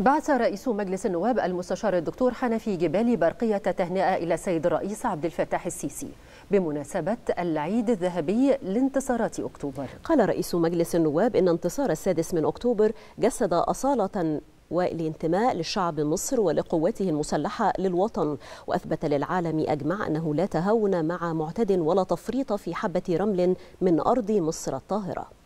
بعث رئيس مجلس النواب المستشار الدكتور حنفي جبالي برقية تهنئة إلى السيد الرئيس عبد الفتاح السيسي بمناسبة العيد الذهبي لانتصارات أكتوبر قال رئيس مجلس النواب إن انتصار السادس من أكتوبر جسد أصالة والانتماء للشعب مصر ولقوته المسلحة للوطن وأثبت للعالم أجمع أنه لا تهاون مع معتد ولا تفريط في حبة رمل من أرض مصر الطاهرة